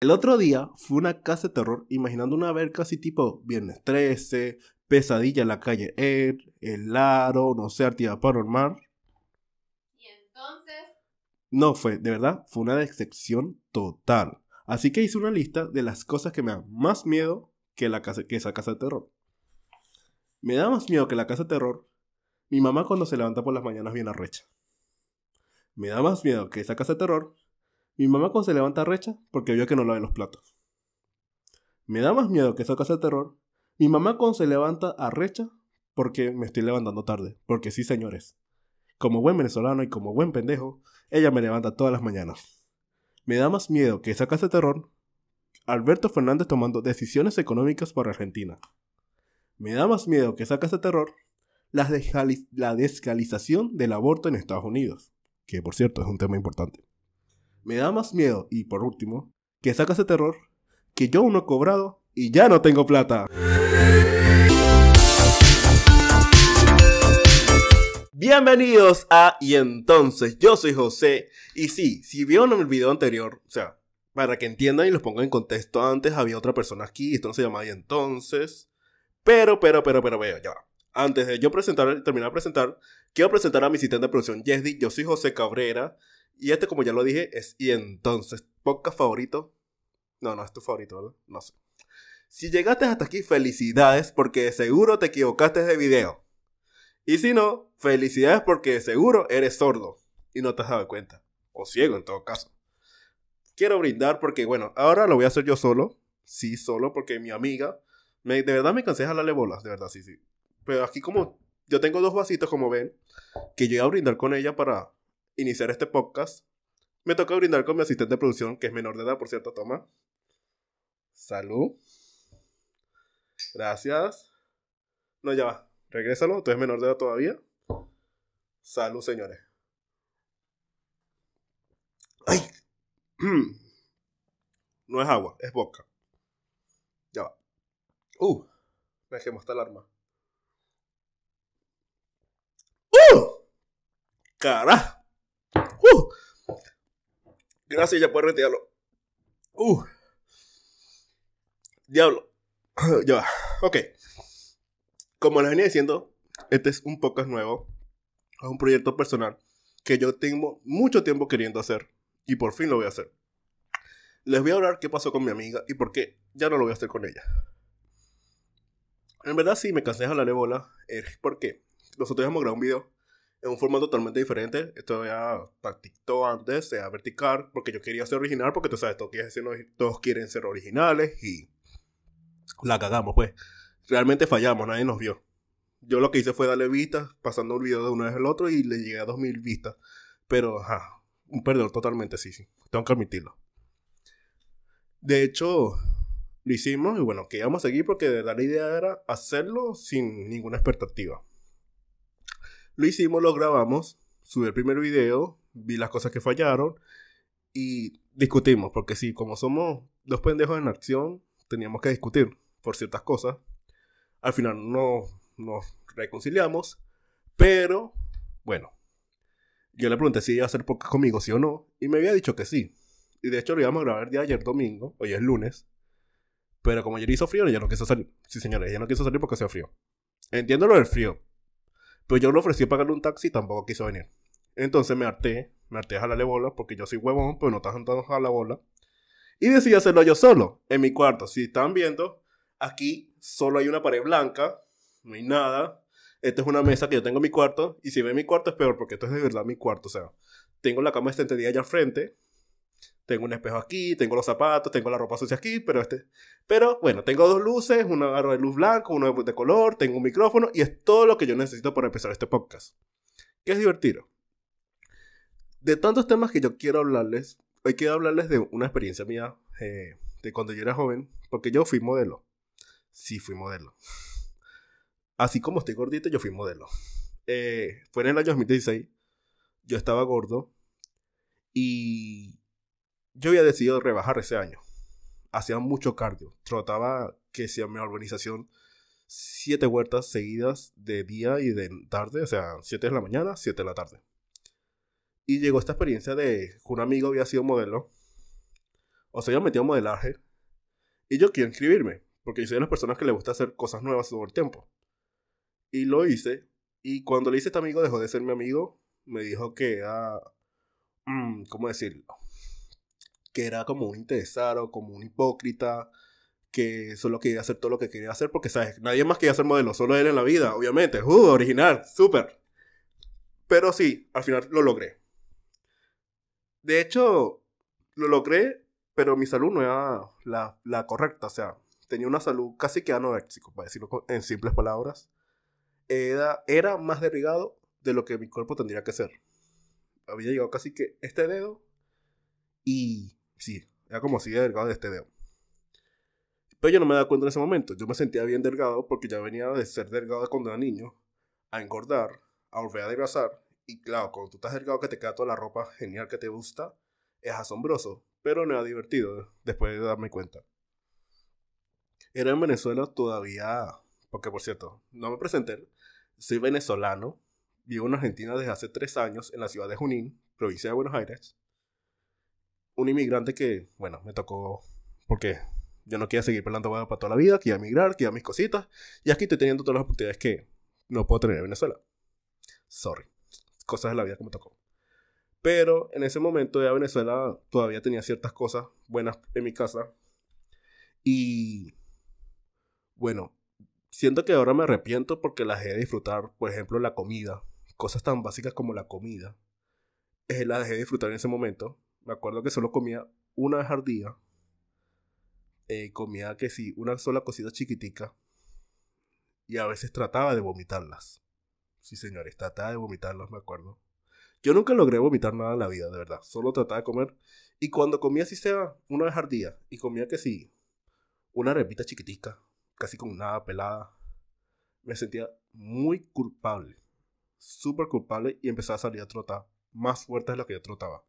El otro día fue una casa de terror imaginando una ver casi tipo Viernes 13, Pesadilla en la calle E, El Laro, no sé, Artida Paranormal. Y entonces... No fue, de verdad, fue una decepción total. Así que hice una lista de las cosas que me dan más miedo que, la casa, que esa casa de terror. Me da más miedo que la casa de terror mi mamá cuando se levanta por las mañanas bien arrecha. Me da más miedo que esa casa de terror mi mamá cuando se levanta recha porque vio que no lave los platos. Me da más miedo que esa casa de terror. Mi mamá cuando se levanta arrecha porque me estoy levantando tarde. Porque sí, señores. Como buen venezolano y como buen pendejo, ella me levanta todas las mañanas. Me da más miedo que esa casa de terror. Alberto Fernández tomando decisiones económicas para Argentina. Me da más miedo que esa casa de terror. La, la descalización del aborto en Estados Unidos. Que por cierto es un tema importante. Me da más miedo, y por último, que saca de terror, que yo uno cobrado y ya no tengo plata. Bienvenidos a Y entonces, yo soy José. Y sí, si vieron en el video anterior, o sea, para que entiendan y los pongan en contexto antes, había otra persona aquí, esto no se llamaba Y entonces. Pero, pero, pero, pero, pero, ya Antes de yo presentar, terminar de presentar, quiero presentar a mi asistente de producción, Jessy. Yo soy José Cabrera. Y este, como ya lo dije, es Y entonces, podcast favorito. No, no es tu favorito, ¿verdad? No sé. Si llegaste hasta aquí, felicidades porque seguro te equivocaste de video. Y si no, felicidades porque seguro eres sordo y no te has dado cuenta. O ciego en todo caso. Quiero brindar porque, bueno, ahora lo voy a hacer yo solo. Sí, solo porque mi amiga, me, de verdad me cansé de jalarle bolas, de verdad, sí, sí. Pero aquí como yo tengo dos vasitos, como ven, que yo voy a brindar con ella para iniciar este podcast, me toca brindar con mi asistente de producción, que es menor de edad, por cierto, toma. Salud. Gracias. No, ya va. Regrésalo, tú eres menor de edad todavía. Salud, señores. ¡Ay! No es agua, es boca. Ya va. Uh, me quemó esta alarma ¡Uh! ¡Carajo! Gracias, ya puedes retirarlo. Uh. Diablo. ya va. Ok. Como les venía diciendo, este es un podcast nuevo. Es un proyecto personal que yo tengo mucho tiempo queriendo hacer. Y por fin lo voy a hacer. Les voy a hablar qué pasó con mi amiga y por qué ya no lo voy a hacer con ella. En verdad, sí, me cansé de hablar de bola. Es porque nosotros hemos grabado un video en un formato totalmente diferente. Esto ya practicó antes, Sea vertical, porque yo quería ser original, porque tú sabes, todos quieren ser, originales y la cagamos, pues. Realmente fallamos, nadie nos vio. Yo lo que hice fue darle vistas, pasando el video de una vez al otro y le llegué a 2.000 vistas. Pero, ajá, un perdedor totalmente, sí, sí. Tengo que admitirlo. De hecho, lo hicimos y bueno, que a seguir porque la idea era hacerlo sin ninguna expectativa. Lo hicimos, lo grabamos, subí el primer video, vi las cosas que fallaron y discutimos, porque sí, como somos dos pendejos en acción, teníamos que discutir por ciertas cosas. Al final no, nos reconciliamos, pero bueno, yo le pregunté si iba a hacer podcast conmigo, sí o no, y me había dicho que sí. Y de hecho lo íbamos a grabar de ayer domingo, hoy es lunes, pero como ayer hizo frío, ella no quiso salir. Sí, señores, ella no quiso salir porque hacía frío. Entiendo lo del frío, pero pues yo le ofrecí pagarle un taxi y tampoco quiso venir. Entonces me harté, me harté a jalarle bola porque yo soy huevón, pero no estás juntando a la bola. Y decidí hacerlo yo solo, en mi cuarto. Si están viendo, aquí solo hay una pared blanca, no hay nada. Esta es una mesa que yo tengo en mi cuarto. Y si ven mi cuarto es peor porque esto es de verdad mi cuarto. O sea, tengo la cama extendida allá al frente tengo un espejo aquí, tengo los zapatos, tengo la ropa sucia aquí, pero este... Pero bueno, tengo dos luces, un aro de luz blanco, uno de color, tengo un micrófono y es todo lo que yo necesito para empezar este podcast. Que es divertido. De tantos temas que yo quiero hablarles, hoy quiero hablarles de una experiencia mía eh, de cuando yo era joven, porque yo fui modelo. Sí, fui modelo. Así como estoy gordito, yo fui modelo. Eh, fue en el año 2016, yo estaba gordo y yo había decidido rebajar ese año. Hacía mucho cardio. Trataba que sea mi organización, siete huertas seguidas de día y de tarde. O sea, siete de la mañana, siete de la tarde. Y llegó esta experiencia de que un amigo había sido modelo. O sea, yo metí a modelaje. Y yo quiero inscribirme. Porque yo soy de las personas que le gusta hacer cosas nuevas sobre el tiempo. Y lo hice. Y cuando le hice este amigo, dejó de ser mi amigo. Me dijo que era. Mm, ¿Cómo decirlo? que era como un interesado, como un hipócrita, que solo quería hacer todo lo que quería hacer, porque, ¿sabes? Nadie más quería ser modelo, solo él en la vida, obviamente. ¡Uh, original! ¡Súper! Pero sí, al final lo logré. De hecho, lo logré, pero mi salud no era la, correcta, o sea, tenía una salud casi que anoréxico, para decirlo en simples palabras. Era, era más derrigado de lo que mi cuerpo tendría que ser. Había llegado casi que este dedo y Sí, era como así de delgado de este dedo. Pero yo no me daba cuenta en ese momento. Yo me sentía bien delgado porque ya venía de ser delgado cuando era niño, a engordar, a volver a adelgazar. Y claro, cuando tú estás delgado que te queda toda la ropa genial que te gusta, es asombroso, pero no era divertido eh, después de darme cuenta. Era en Venezuela todavía, porque por cierto, no me presenté, soy venezolano, vivo en Argentina desde hace tres años en la ciudad de Junín, provincia de Buenos Aires un inmigrante que, bueno, me tocó porque yo no quería seguir pelando para toda la vida, quería emigrar, quería mis cositas, y aquí estoy teniendo todas las oportunidades que no puedo tener en Venezuela. Sorry, cosas de la vida que me tocó. Pero en ese momento ya Venezuela todavía tenía ciertas cosas buenas en mi casa. Y bueno, siento que ahora me arrepiento porque las dejé de disfrutar, por ejemplo, la comida. Cosas tan básicas como la comida. Es eh, las dejé de disfrutar en ese momento me acuerdo que solo comía una vez al día. Eh, comía que sí, una sola cosita chiquitica. Y a veces trataba de vomitarlas. Sí, señores, trataba de vomitarlas, me acuerdo. Yo nunca logré vomitar nada en la vida, de verdad. Solo trataba de comer. Y cuando comía, sí sea una vez al día. Y comía que sí, una repita chiquitica, casi con nada pelada. Me sentía muy culpable. Súper culpable y empezaba a salir a trotar. Más fuerte de lo que yo trotaba.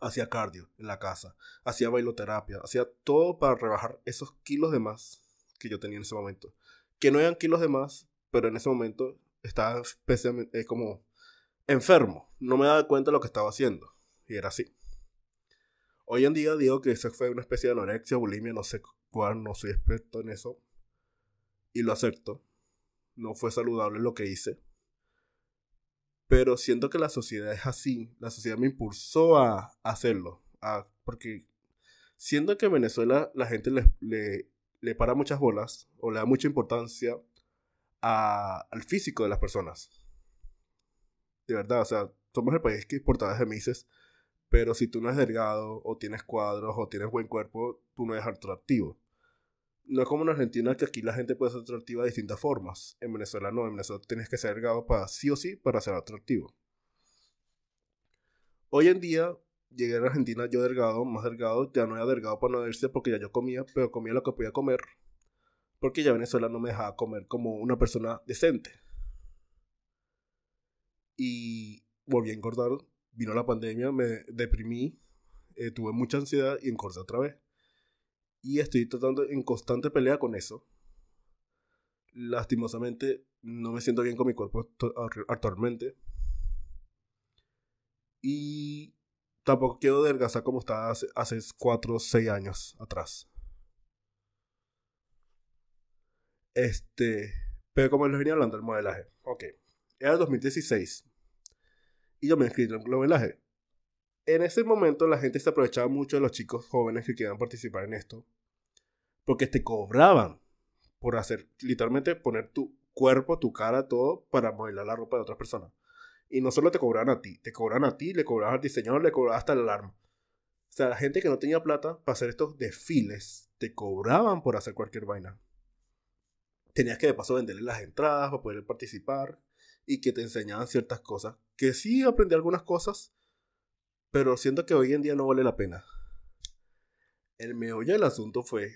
Hacía cardio en la casa, hacía bailoterapia, hacía todo para rebajar esos kilos de más que yo tenía en ese momento. Que no eran kilos de más, pero en ese momento estaba especialmente, eh, como enfermo. No me daba cuenta de lo que estaba haciendo. Y era así. Hoy en día digo que eso fue una especie de anorexia, bulimia, no sé cuál, no soy experto en eso. Y lo acepto. No fue saludable lo que hice. Pero siento que la sociedad es así. La sociedad me impulsó a hacerlo. porque siento que en Venezuela la gente le, para muchas bolas o le da mucha importancia al físico de las personas. De verdad, o sea, somos el país que exporta de pero si tú no eres delgado o tienes cuadros o tienes buen cuerpo, tú no eres atractivo no es como en Argentina que aquí la gente puede ser atractiva de distintas formas. En Venezuela no, en Venezuela tienes que ser delgado para sí o sí para ser atractivo. Hoy en día llegué a Argentina yo delgado, más delgado, ya no era delgado para no irse porque ya yo comía, pero comía lo que podía comer. Porque ya Venezuela no me dejaba comer como una persona decente. Y volví a engordar, vino la pandemia, me deprimí, eh, tuve mucha ansiedad y engordé otra vez. Y estoy tratando en constante pelea con eso. Lastimosamente, no me siento bien con mi cuerpo actualmente. Y tampoco quiero adelgazar como estaba hace, 4 o 6 años atrás. Este. Pero como les venía hablando, del modelaje. Ok. Era el 2016. Y yo me inscribí en el modelaje. En ese momento la gente se aprovechaba mucho de los chicos jóvenes que querían participar en esto porque te cobraban por hacer, literalmente poner tu cuerpo, tu cara, todo para modelar la ropa de otras personas. Y no solo te cobraban a ti, te cobraban a ti, le cobraban al diseñador, le cobraban hasta el alarma. O sea, la gente que no tenía plata para hacer estos desfiles, te cobraban por hacer cualquier vaina. Tenías que de paso venderle las entradas para poder participar y que te enseñaban ciertas cosas. Que sí aprendí algunas cosas, pero siento que hoy en día no vale la pena. El meollo del asunto fue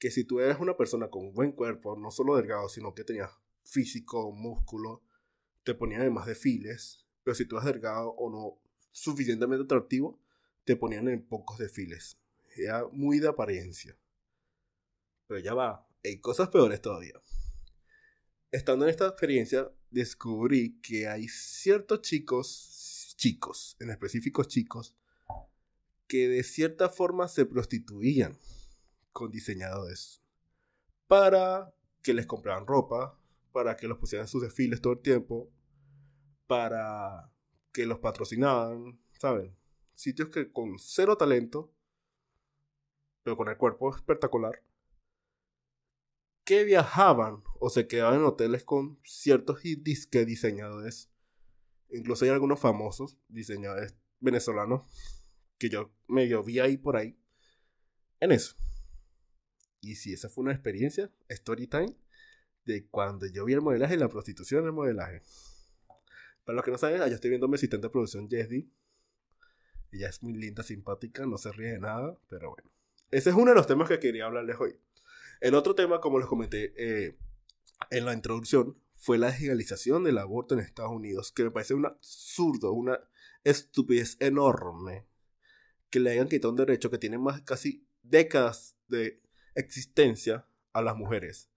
que si tú eras una persona con buen cuerpo, no solo delgado, sino que tenías físico, músculo, te ponían en más desfiles, pero si tú eras delgado o no suficientemente atractivo, te ponían en pocos desfiles. Era muy de apariencia. Pero ya va, hay cosas peores todavía. Estando en esta experiencia, descubrí que hay ciertos chicos, chicos, en específicos chicos, que de cierta forma se prostituían con diseñadores para que les compraran ropa, para que los pusieran en sus desfiles todo el tiempo, para que los patrocinaban, ¿saben? Sitios que con cero talento, pero con el cuerpo espectacular, que viajaban o se quedaban en hoteles con ciertos disque diseñadores. Incluso hay algunos famosos diseñadores venezolanos que yo medio vi ahí por ahí en eso. Y si esa fue una experiencia, story time, de cuando yo vi el modelaje, la prostitución en el modelaje. Para los que no saben, allá ah, estoy viendo a mi asistente de producción, Jessie Ella es muy linda, simpática, no se ríe de nada, pero bueno. Ese es uno de los temas que quería hablarles hoy. El otro tema, como les comenté eh, en la introducción, fue la legalización del aborto en Estados Unidos, que me parece un absurdo, una estupidez enorme que le hayan quitado un derecho que tiene más casi décadas de existencia a las mujeres.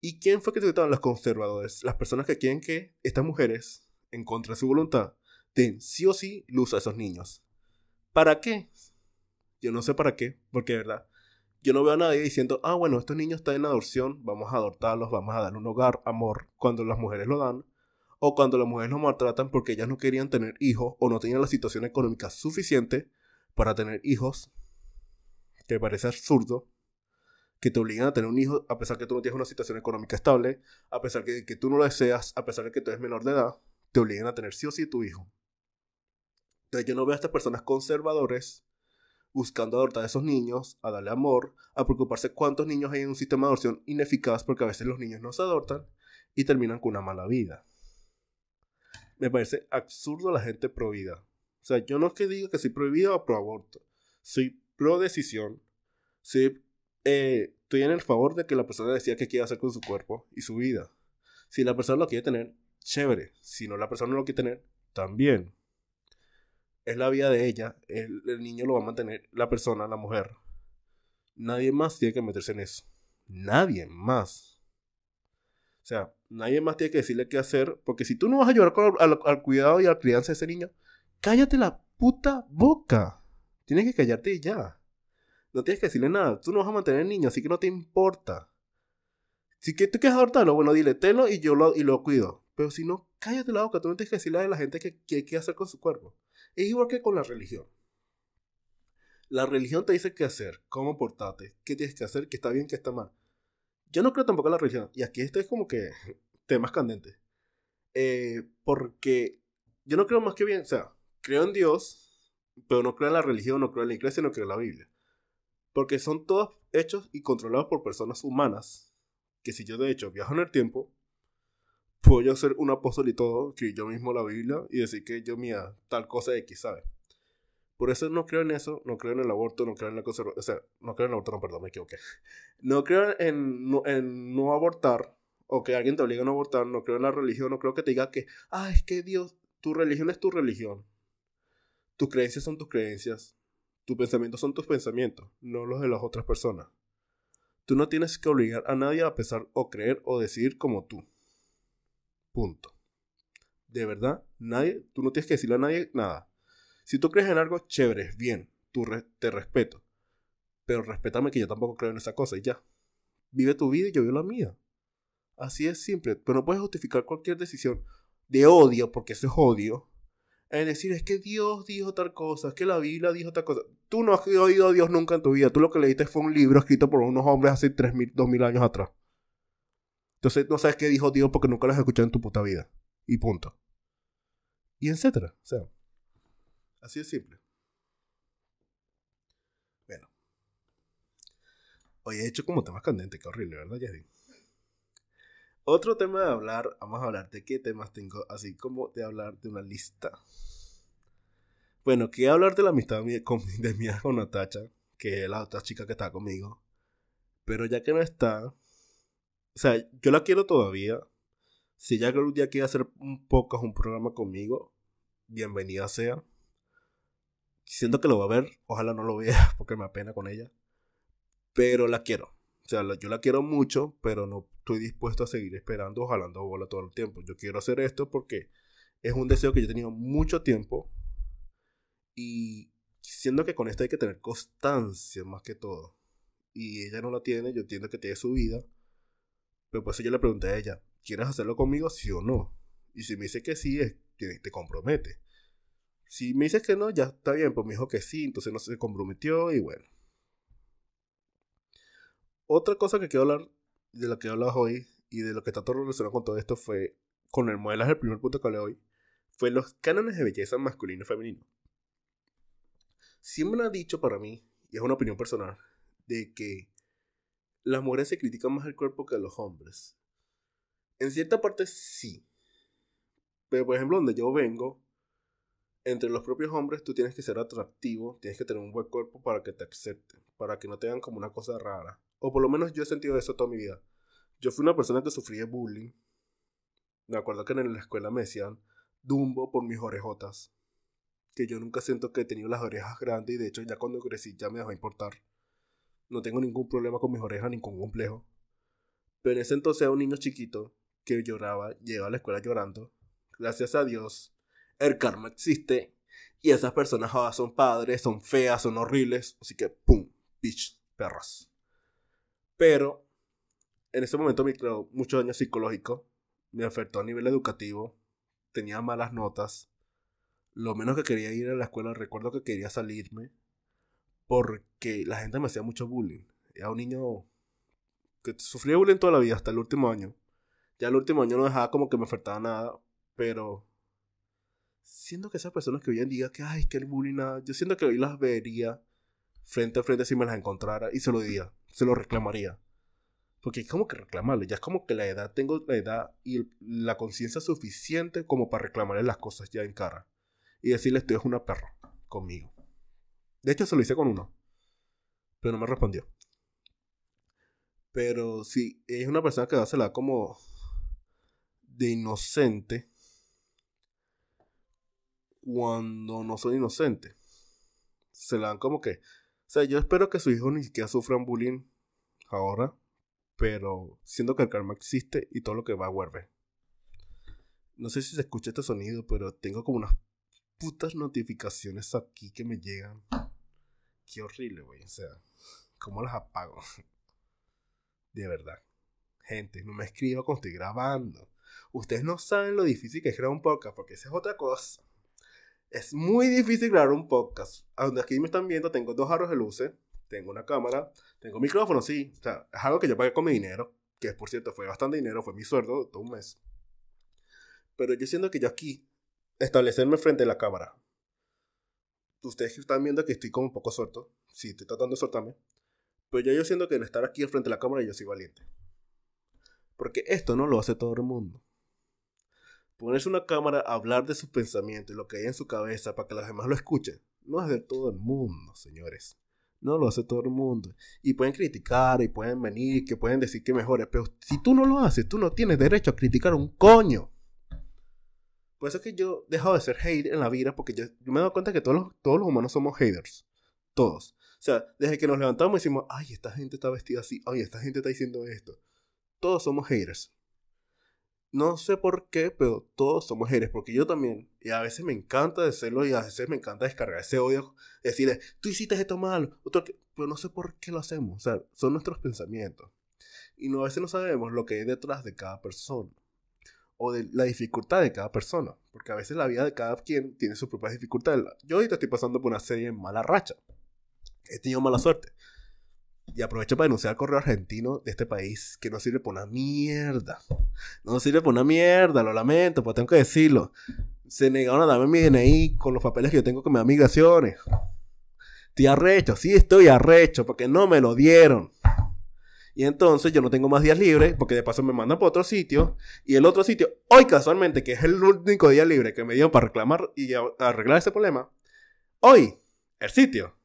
¿Y quién fue que trataron los conservadores? Las personas que quieren que estas mujeres, en contra de su voluntad, den sí o sí luz a esos niños. ¿Para qué? Yo no sé para qué, porque de verdad, yo no veo a nadie diciendo, ah, bueno, estos niños están en adopción, vamos a adoptarlos, vamos a dar un hogar, amor, cuando las mujeres lo dan, o cuando las mujeres lo maltratan porque ellas no querían tener hijos o no tenían la situación económica suficiente para tener hijos, que parece absurdo, que te obligan a tener un hijo a pesar que tú no tienes una situación económica estable, a pesar que, que tú no lo deseas, a pesar de que tú eres menor de edad, te obligan a tener sí o sí tu hijo. Entonces yo no veo a estas personas conservadores buscando adortar a esos niños, a darle amor, a preocuparse cuántos niños hay en un sistema de adopción ineficaz porque a veces los niños no se adoptan y terminan con una mala vida. Me parece absurdo la gente prohibida. O sea, yo no es que diga que soy prohibido o pro aborto. Soy pro decisión. Soy Estoy eh, en el favor de que la persona decida qué quiere hacer con su cuerpo y su vida. Si la persona lo quiere tener, chévere. Si no la persona no lo quiere tener, también. Es la vida de ella, el, niño lo va a mantener la persona, la mujer. Nadie más tiene que meterse en eso. Nadie más. O sea, nadie más tiene que decirle qué hacer, porque si tú no vas a ayudar al, cuidado y a la crianza de ese niño, cállate la puta boca. Tienes que callarte ya. No tienes que decirle nada. Tú no vas a mantener al niño, así que no te importa. Si que tú quieres abortarlo bueno, dile, telo y yo lo, y lo cuido. Pero si no, cállate la boca. Tú no tienes que decirle a la gente qué que hacer con su cuerpo. Es igual que con la religión. La religión te dice qué hacer, cómo portarte, qué tienes que hacer, qué está bien, qué está mal. Yo no creo tampoco en la religión. Y aquí esto es como que temas candentes. Eh, porque yo no creo más que bien, o sea, creo en Dios, pero no creo en la religión, no creo en la iglesia, no creo en la Biblia. Porque son todos hechos y controlados por personas humanas. Que si yo de hecho viajo en el tiempo, puedo yo ser un apóstol y todo, que yo mismo la Biblia y decir que yo mía tal cosa de X, sabe Por eso no creo en eso, no creo en el aborto, no creo en la conservación, o sea, no creo en el aborto, no, perdón, me equivoqué. No creo en no, en no abortar, o que alguien te obligue a no abortar, no creo en la religión, no creo que te diga que, ah, es que Dios, tu religión es tu religión. Tus creencias son tus creencias. Tus pensamientos son tus pensamientos, no los de las otras personas. Tú no tienes que obligar a nadie a pensar o creer o decir como tú. Punto. De verdad, nadie, tú no tienes que decirle a nadie nada. Si tú crees en algo, chévere, bien, tú te respeto. Pero respétame que yo tampoco creo en esa cosa y ya. Vive tu vida y yo vivo la mía. Así es simple. Pero no puedes justificar cualquier decisión de odio, porque eso es odio, en decir es que Dios dijo tal cosa, es que la Biblia dijo tal cosa. Tú no has oído a Dios nunca en tu vida. Tú lo que leíste fue un libro escrito por unos hombres hace 3.000, 2.000 años atrás. Entonces no sabes qué dijo Dios porque nunca lo has escuchado en tu puta vida. Y punto. Y etcétera. O sea, así de simple. Bueno. hoy he hecho como temas candentes. Qué horrible, ¿verdad, Jerry? Otro tema de hablar, vamos a hablar de qué temas tengo, así como de hablar de una lista. Bueno, quería hablar de la amistad de mi con Natacha, que es la otra chica que está conmigo. Pero ya que no está, o sea, yo la quiero todavía. Si ya algún día quiere hacer un poco un programa conmigo, bienvenida sea. Siento que lo va a ver, ojalá no lo vea porque me apena con ella. Pero la quiero. O sea, yo la quiero mucho, pero no estoy dispuesto a seguir esperando o jalando bola todo el tiempo. Yo quiero hacer esto porque es un deseo que yo he tenido mucho tiempo y siendo que con esto hay que tener constancia más que todo. Y ella no la tiene, yo entiendo que tiene su vida. Pero por eso yo le pregunté a ella, ¿quieres hacerlo conmigo, sí o no? Y si me dice que sí, te compromete. Si me dices que no, ya está bien, pues me dijo que sí, entonces no se comprometió y bueno. Otra cosa que quiero hablar, de lo que hablas hoy, y de lo que está todo relacionado con todo esto fue, con el modelaje, el primer punto que hablé hoy, fue los cánones de belleza masculino y femenino. Siempre ha dicho para mí, y es una opinión personal, de que las mujeres se critican más el cuerpo que los hombres. En cierta parte sí. Pero por ejemplo, donde yo vengo, entre los propios hombres tú tienes que ser atractivo, tienes que tener un buen cuerpo para que te acepten, para que no te vean como una cosa rara. O por lo menos yo he sentido eso toda mi vida. Yo fui una persona que sufrí bullying. Me acuerdo que en la escuela me decían Dumbo por mis orejotas. Que yo nunca siento que he tenido las orejas grandes y de hecho ya cuando crecí ya me dejó importar. No tengo ningún problema con mis orejas, ningún complejo. Pero en ese entonces era un niño chiquito que lloraba, llegaba a la escuela llorando. Gracias a Dios, el karma existe y esas personas ahora son padres, son feas, son horribles. Así que, ¡pum! ¡Bitch! Perras. Pero en ese momento me creó mucho daño psicológico, me afectó a nivel educativo, tenía malas notas, lo menos que quería ir a la escuela, recuerdo que quería salirme, porque la gente me hacía mucho bullying. Era un niño que sufría bullying toda la vida, hasta el último año. Ya el último año no dejaba como que me afectaba nada, pero siento que esas personas que hoy en día que, ay, que el bullying, yo siento que hoy las vería frente a frente si me las encontrara y se lo diría se lo reclamaría. Porque es como que reclamarle, ya es como que la edad, tengo la edad y la conciencia suficiente como para reclamarle las cosas ya en cara. Y decirle, tú es una perra conmigo. De hecho, se lo hice con uno, pero no me respondió. Pero si es una persona que se la da como de inocente, cuando no soy inocente se la dan como que, o sea, yo espero que su hijo ni siquiera sufra un bullying ahora, pero siendo que el karma existe y todo lo que va a vuelve. No sé si se escucha este sonido, pero tengo como unas putas notificaciones aquí que me llegan. Qué horrible, güey. O sea, ¿cómo las apago? De verdad. Gente, no me escriba cuando estoy grabando. Ustedes no saben lo difícil que es grabar un podcast, porque esa es otra cosa. Es muy difícil grabar un podcast. Donde aquí me están viendo, tengo dos aros de luces, tengo una cámara, tengo micrófono, sí. O sea, es algo que yo pagué con mi dinero, que por cierto fue bastante dinero, fue mi sueldo, todo un mes. Pero yo siento que yo aquí, establecerme frente a la cámara. Ustedes que están viendo que estoy como un poco suelto, sí, estoy tratando de soltarme. Pero yo, yo siento que el estar aquí frente a la cámara yo soy valiente. Porque esto no lo hace todo el mundo ponerse una cámara a hablar de sus pensamientos y lo que hay en su cabeza para que los demás lo escuchen, no es de todo el mundo, señores. No lo hace todo el mundo. Y pueden criticar, y pueden venir, que pueden decir que mejores, pero si tú no lo haces, tú no tienes derecho a criticar un coño. Por eso es que yo he dejado de ser hater en la vida, porque yo, me he dado cuenta que todos los, todos los humanos somos haters. Todos. O sea, desde que nos levantamos decimos, ay, esta gente está vestida así, ay, esta gente está diciendo esto. Todos somos haters no sé por qué, pero todos somos mujeres porque yo también. Y a veces me encanta decirlo y a veces me encanta descargar ese odio, decirle, tú hiciste esto mal, otro que... pero no sé por qué lo hacemos. O sea, son nuestros pensamientos. Y no, a veces no sabemos lo que hay detrás de cada persona o de la dificultad de cada persona, porque a veces la vida de cada quien tiene sus propias dificultades. Yo ahorita estoy pasando por una serie en mala racha. He tenido mala suerte. Y aprovecho para denunciar al correo argentino de este país que no sirve por una mierda. No sirve por una mierda, lo lamento, pues tengo que decirlo. Se negaron a darme mi DNI con los papeles que yo tengo con me amigaciones. migraciones. Estoy arrecho, sí estoy arrecho, porque no me lo dieron. Y entonces yo no tengo más días libres, porque de paso me mandan para otro sitio. Y el otro sitio, hoy casualmente, que es el único día libre que me dieron para reclamar y arreglar ese problema, hoy, el sitio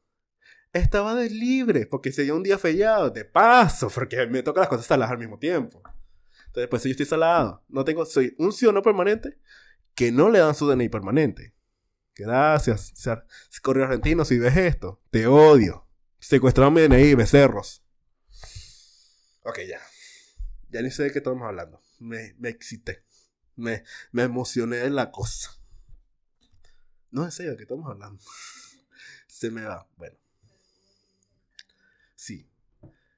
estaba de libre, porque sería un día fallado de paso, porque me toca las cosas saladas al mismo tiempo. Entonces, pues yo estoy salado. No tengo, soy un ciudadano permanente que no le dan su DNI permanente. Gracias, correo argentino, si ves esto, te odio. Secuestraron mi DNI, becerros. Ok, ya. Ya ni sé de qué estamos hablando. Me, me excité. Me, me emocioné en la cosa. No sé de qué estamos hablando. Se me va. Bueno. Sí.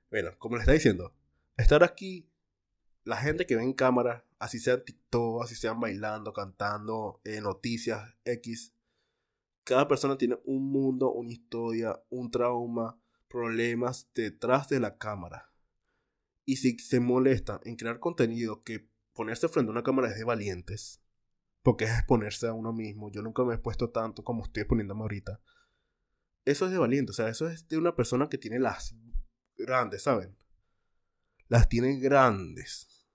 Bueno, como les está diciendo, estar aquí, la gente que ve en cámara, así sean TikTok, así sean bailando, cantando, noticias, X, cada persona tiene un mundo, una historia, un trauma, problemas detrás de la cámara. Y si se molesta en crear contenido que ponerse frente a una cámara es de valientes, porque es exponerse a uno mismo. Yo nunca me he expuesto tanto como estoy exponiéndome ahorita eso es de valiente, o sea, eso es de una persona que tiene las grandes, ¿saben? Las tiene grandes.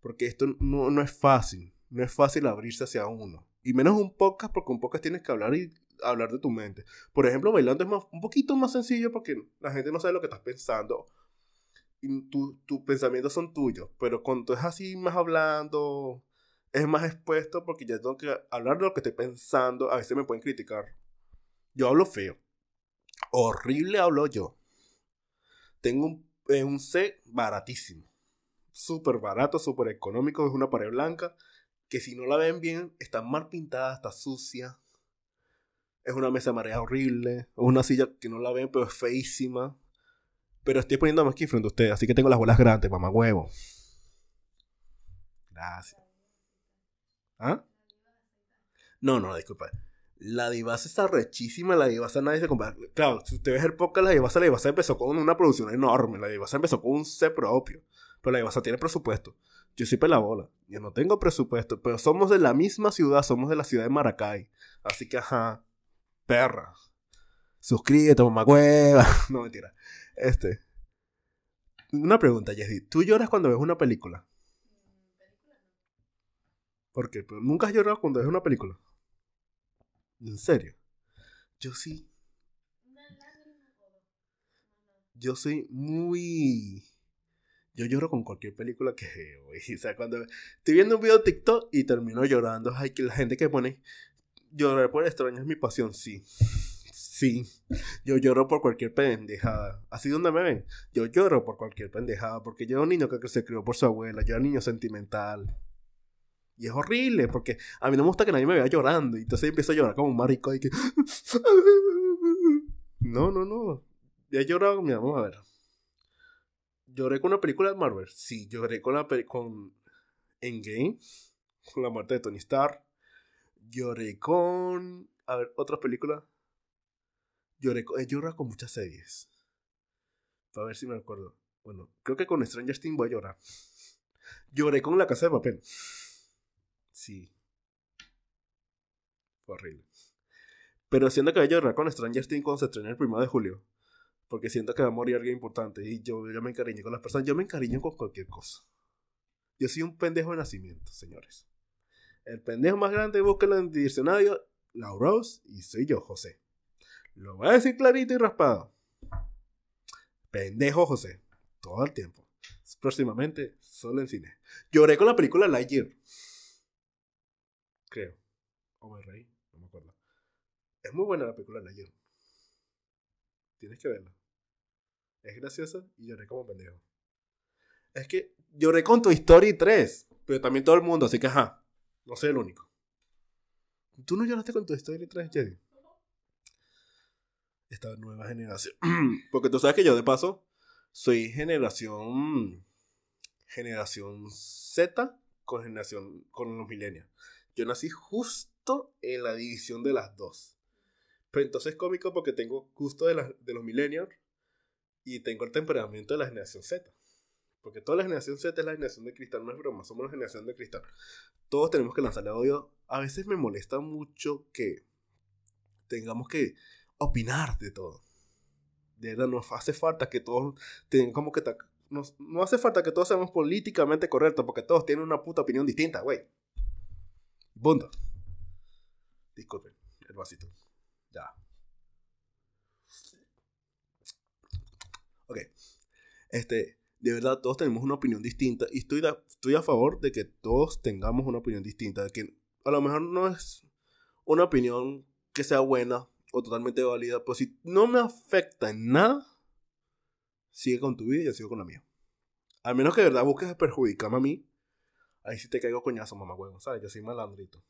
Porque esto no, es fácil, no es fácil abrirse hacia uno. Y menos un podcast, porque un podcast tienes que hablar y hablar de tu mente. Por ejemplo, bailando es más, un poquito más sencillo porque la gente no sabe lo que estás pensando. Y tus pensamientos son tuyos. Pero cuando es así, más hablando, es más expuesto porque ya tengo que hablar de lo que estoy pensando. A veces me pueden criticar. Yo hablo feo. Horrible hablo yo. Tengo un, eh, un C baratísimo. Súper barato, súper económico. Es una pared blanca que si no la ven bien, está mal pintada, está sucia. Es una mesa marea horrible. Es una silla que no la ven, pero es feísima. Pero estoy poniéndome aquí frente a ustedes, así que tengo las bolas grandes, mamá huevo. Gracias. ¿Ah? No, no, disculpa. La divasa está rechísima, la divasa nadie se compara. Claro, si usted ves el podcast, la divasa, la divasa empezó con una producción enorme, la divasa empezó con un C propio, pero la divasa tiene presupuesto. Yo soy pelabola, yo no tengo presupuesto, pero somos de la misma ciudad, somos de la ciudad de Maracay. Así que, ajá, perra. Suscríbete, toma cueva. no, mentira. Este. Una pregunta, Jessy. ¿Tú lloras cuando ves una película? Mm, ¿Por qué? ¿Nunca has llorado cuando ves una película? En serio. Yo sí. Yo soy muy. Yo lloro con cualquier película que veo. O sea, cuando estoy viendo un video de TikTok y termino llorando. Hay que la gente que pone. Llorar por extraños es mi pasión, sí. Sí, yo lloro por cualquier pendejada. Así donde me ven, yo lloro por cualquier pendejada. Porque yo era un niño que se crió por su abuela, yo era un niño sentimental. Y es horrible, porque a mí no me gusta que nadie me vea llorando. Y entonces empiezo a llorar como un marico que... No, no, no. Ya he llorado con mi amor, a ver. Lloré con una película de Marvel. Sí, lloré con la con Endgame, con la muerte de Tony Stark. Lloré con, a ver, otras películas. Lloré con, he con muchas series. A ver si me acuerdo. Bueno, creo que con Stranger Things voy a llorar. Lloré con La Casa de Papel. Sí. horrible. Pero siento que voy a llorar con Stranger Things cuando se estrena el primero de julio. Porque siento que va a morir alguien importante. Y yo, yo me encariño con las personas. Yo me encariño con cualquier cosa. Yo soy un pendejo de nacimiento, señores. El pendejo más grande, búsquelo en el diccionario. La Rose y soy yo, José. Lo voy a decir clarito y raspado. Pendejo José. Todo el tiempo. Próximamente, solo en cine. Lloré con la película Lightyear creo. O no me acuerdo. Es muy buena la película de ayer. Tienes que verla. Es graciosa y lloré como pendejo. Es que lloré con tu Story 3, pero también todo el mundo, así que ajá, no soy el único. ¿Tú no lloraste con tu Story 3, Jedi? Esta nueva generación. Porque tú sabes que yo, de paso, soy generación. Generación Z con generación. con los millennials. Yo nací justo en la división de las dos. Pero entonces es cómico porque tengo gusto de, de los millennials y tengo el temperamento de la generación Z. Porque toda la generación Z es la generación de cristal, no es broma, somos la generación de cristal. Todos tenemos que lanzarle odio. A veces me molesta mucho que tengamos que opinar de todo. De verdad, no hace falta que todos como que... No, no hace falta que todos seamos políticamente correctos, porque todos tienen una puta opinión distinta, güey. Punto. Disculpen, el vasito. Ya. Ok. Este, de verdad, todos tenemos una opinión distinta y estoy, a, estoy a favor de que todos tengamos una opinión distinta. De que a lo mejor no es una opinión que sea buena o totalmente válida, pero si no me afecta en nada, sigue con tu vida y yo sigo con la mía. Al menos que de verdad busques perjudicarme a mí Ahí sí te caigo coñazo, mamá huevo, ¿sabes? Yo soy malandrito.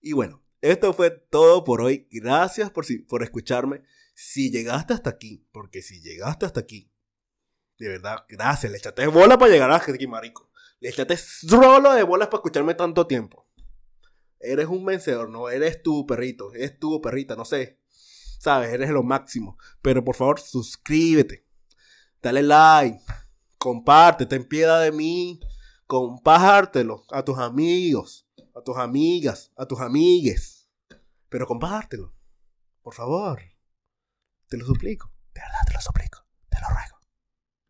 Y bueno, esto fue todo por hoy. Gracias por, por escucharme. Si llegaste hasta aquí, porque si llegaste hasta aquí, de verdad, gracias. Le echaste bola para llegar hasta aquí, marico. Le echaste solo de bolas para escucharme tanto tiempo. Eres un vencedor, no eres tú, perrito, eres tú, perrita, no sé. Sabes, eres lo máximo. Pero por favor, suscríbete. Dale like. Comparte, ten piedad de mí compártelo a tus amigos, a tus amigas, a tus amigues. Pero compártelo, por favor. Te lo suplico. De verdad te lo suplico. Te lo ruego.